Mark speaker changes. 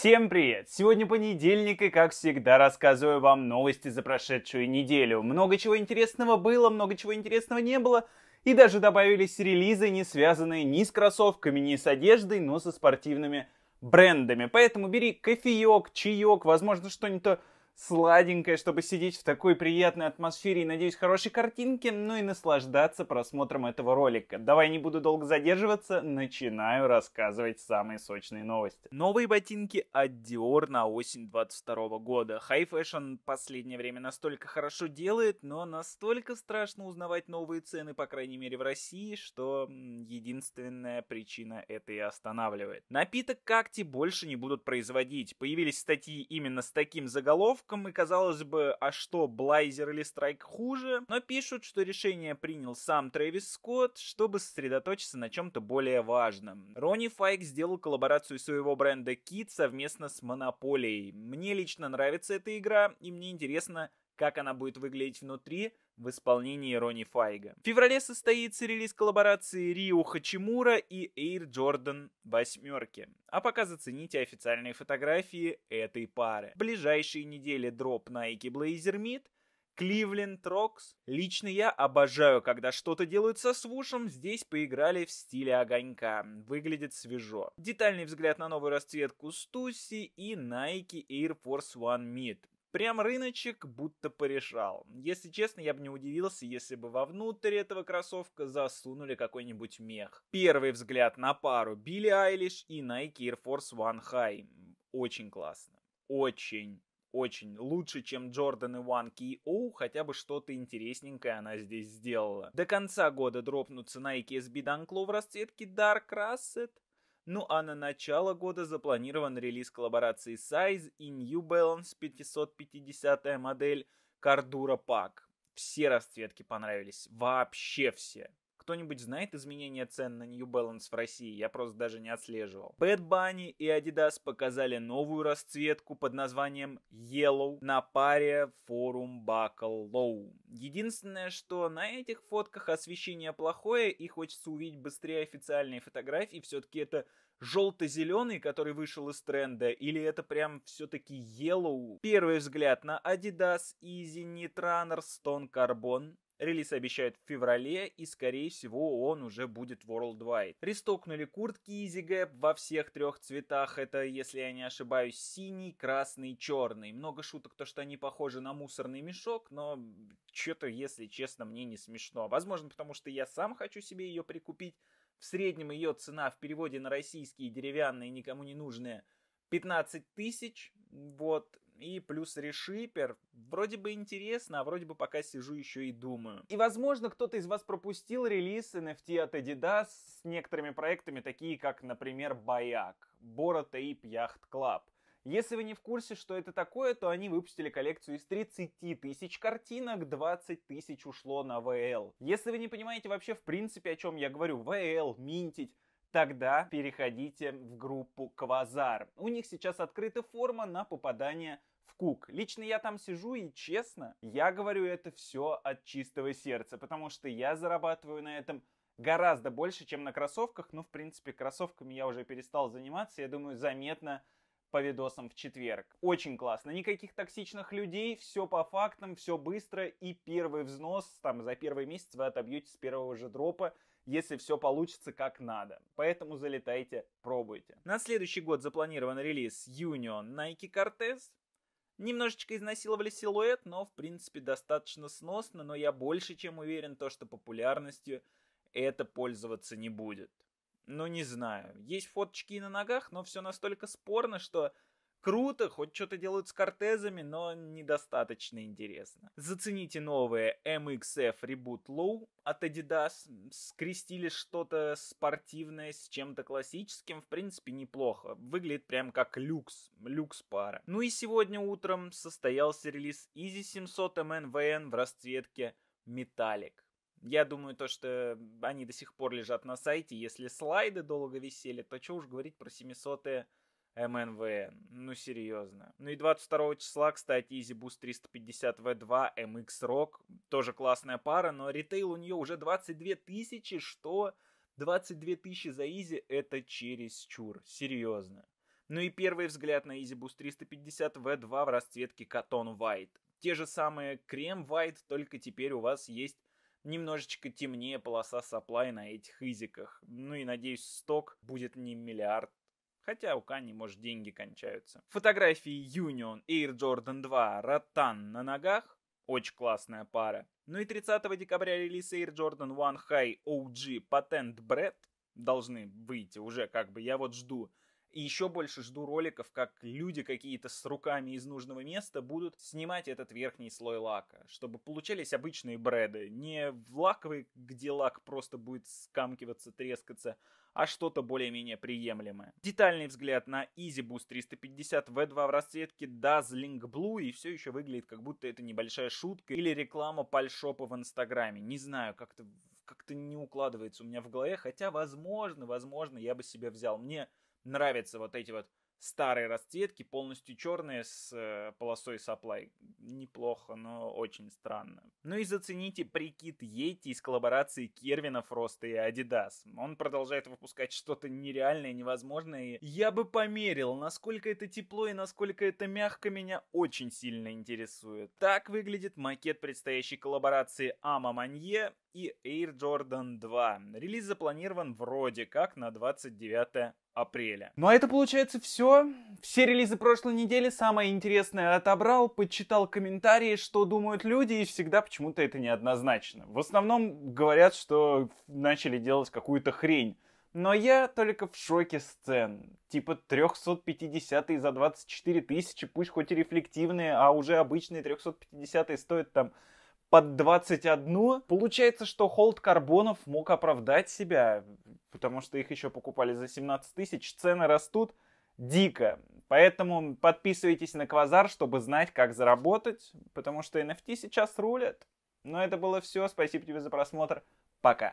Speaker 1: Всем привет! Сегодня понедельник и, как всегда, рассказываю вам новости за прошедшую неделю. Много чего интересного было, много чего интересного не было. И даже добавились релизы, не связанные ни с кроссовками, ни с одеждой, но со спортивными брендами. Поэтому бери кофеек, чаек, возможно, что-нибудь сладенькое, чтобы сидеть в такой приятной атмосфере и, надеюсь, хорошей картинке, ну и наслаждаться просмотром этого ролика. Давай не буду долго задерживаться, начинаю рассказывать самые сочные новости. Новые ботинки от Dior на осень 22 года. High Fashion последнее время настолько хорошо делает, но настолько страшно узнавать новые цены, по крайней мере в России, что единственная причина это и останавливает. Напиток Какти больше не будут производить. Появились статьи именно с таким заголовком, заголовком, и казалось бы, а что, Блайзер или Страйк хуже? Но пишут, что решение принял сам Трэвис Скотт, чтобы сосредоточиться на чем-то более важном. Ронни Файк сделал коллаборацию своего бренда Кит совместно с Монополией. Мне лично нравится эта игра, и мне интересно, как она будет выглядеть внутри, в исполнении Рони Файга. В феврале состоится релиз коллаборации Рио Хачимура и Air Jordan восьмерки. А пока зацените официальные фотографии этой пары. В ближайшие недели дроп Nike Blazer Meet, Кливленд Рокс. Лично я обожаю, когда что-то делают со свушем. Здесь поиграли в стиле огонька. Выглядит свежо. Детальный взгляд на новую расцветку Стуси и Nike Air Force One Mid. Прям рыночек будто порешал. Если честно, я бы не удивился, если бы вовнутрь этого кроссовка засунули какой-нибудь мех. Первый взгляд на пару Билли Айлиш и Nike Air Force One High. Очень классно. Очень очень лучше, чем Джордан и One KO, хотя бы что-то интересненькое она здесь сделала. До конца года дропнутся Nike SB Dunk Low в расцветке Dark Russet, ну а на начало года запланирован релиз коллаборации Size и New Balance 550 модель Cardura Pack. Все расцветки понравились, вообще все. Кто-нибудь знает изменения цен на New Balance в России? Я просто даже не отслеживал. Bad Bunny и Adidas показали новую расцветку под названием Yellow на паре Forum Buckle Low. Единственное, что на этих фотках освещение плохое и хочется увидеть быстрее официальные фотографии. Все-таки это желто-зеленый, который вышел из тренда, или это прям все-таки yellow? Первый взгляд на Adidas, Easy, Neat Runner, Stone Carbon Релиз обещают в феврале, и, скорее всего, он уже будет worldwide. Рестокнули куртки Easy Gap во всех трех цветах. Это, если я не ошибаюсь, синий, красный, черный. Много шуток, то, что они похожи на мусорный мешок, но что-то, если честно, мне не смешно. Возможно, потому что я сам хочу себе ее прикупить. В среднем ее цена в переводе на российские деревянные, никому не нужные, 15 тысяч. Вот, и плюс решипер. Вроде бы интересно, а вроде бы пока сижу еще и думаю. И возможно кто-то из вас пропустил релиз NFT от Adidas с некоторыми проектами, такие как, например, Баяк, Бора Тейп Яхт Клаб. Если вы не в курсе, что это такое, то они выпустили коллекцию из 30 тысяч картинок, 20 тысяч ушло на ВЛ. Если вы не понимаете вообще в принципе, о чем я говорю, ВЛ, минтить, тогда переходите в группу Квазар. У них сейчас открыта форма на попадание в Кук. Лично я там сижу и честно, я говорю это все от чистого сердца, потому что я зарабатываю на этом гораздо больше, чем на кроссовках. Ну, в принципе, кроссовками я уже перестал заниматься, я думаю, заметно по видосам в четверг. Очень классно. Никаких токсичных людей, все по фактам, все быстро. И первый взнос там за первый месяц вы отобьете с первого же дропа, если все получится как надо. Поэтому залетайте, пробуйте. На следующий год запланирован релиз Union Nike Cortez. Немножечко изнасиловали силуэт, но в принципе достаточно сносно, но я больше чем уверен, то, что популярностью это пользоваться не будет. Ну не знаю, есть фоточки и на ногах, но все настолько спорно, что Круто, хоть что-то делают с Кортезами, но недостаточно интересно. Зацените новые MXF Reboot Low от Adidas. Скрестили что-то спортивное с чем-то классическим. В принципе, неплохо. Выглядит прям как люкс. Люкс пара. Ну и сегодня утром состоялся релиз Easy 700 MNVN в расцветке Metallic. Я думаю, то, что они до сих пор лежат на сайте. Если слайды долго висели, то что уж говорить про 700 МНВН. Ну, серьезно. Ну и 22 числа, кстати, Easy Boost 350V2 MX Rock. Тоже классная пара, но ритейл у нее уже 22 тысячи, что 22 тысячи за Изи это через чур, Серьезно. Ну и первый взгляд на Easy Boost 350 V2 в расцветке Cotton White. Те же самые крем White, только теперь у вас есть немножечко темнее полоса соплай на этих изиках. Ну и надеюсь, сток будет не миллиард Хотя у Кани, может, деньги кончаются. Фотографии Union, Air Jordan 2, Ротан на ногах. Очень классная пара. Ну и 30 декабря релиз Air Jordan 1 High OG Patent Bread должны выйти уже как бы. Я вот жду. И еще больше жду роликов, как люди какие-то с руками из нужного места будут снимать этот верхний слой лака, чтобы получались обычные бреды. Не в лаковый, где лак просто будет скамкиваться, трескаться, а что-то более-менее приемлемое. Детальный взгляд на Easy Boost 350 V2 в расцветке Dazzling Blue и все еще выглядит как будто это небольшая шутка или реклама пальшопа в Инстаграме. Не знаю, как-то как-то не укладывается у меня в голове, хотя, возможно, возможно, я бы себе взял. Мне нравятся вот эти вот старые расцветки, полностью черные с э, полосой supply неплохо, но очень странно. Ну и зацените прикид Йети из коллаборации Кервина Фроста и Адидас. Он продолжает выпускать что-то нереальное, невозможное. Я бы померил, насколько это тепло и насколько это мягко меня очень сильно интересует. Так выглядит макет предстоящей коллаборации Ама Манье и Air Jordan 2. Релиз запланирован вроде как на 29 апреля. Ну а это получается все. Все релизы прошлой недели самое интересное отобрал, подчитал комментарии, что думают люди, и всегда почему-то это неоднозначно. В основном говорят, что начали делать какую-то хрень. Но я только в шоке сцен. Типа 350 за 24 тысячи, пусть хоть и рефлективные, а уже обычные 350 стоят там под 21. Получается, что холд карбонов мог оправдать себя, потому что их еще покупали за 17 тысяч, цены растут дико. Поэтому подписывайтесь на Квазар, чтобы знать, как заработать, потому что NFT сейчас рулят. Но это было все. Спасибо тебе за просмотр. Пока.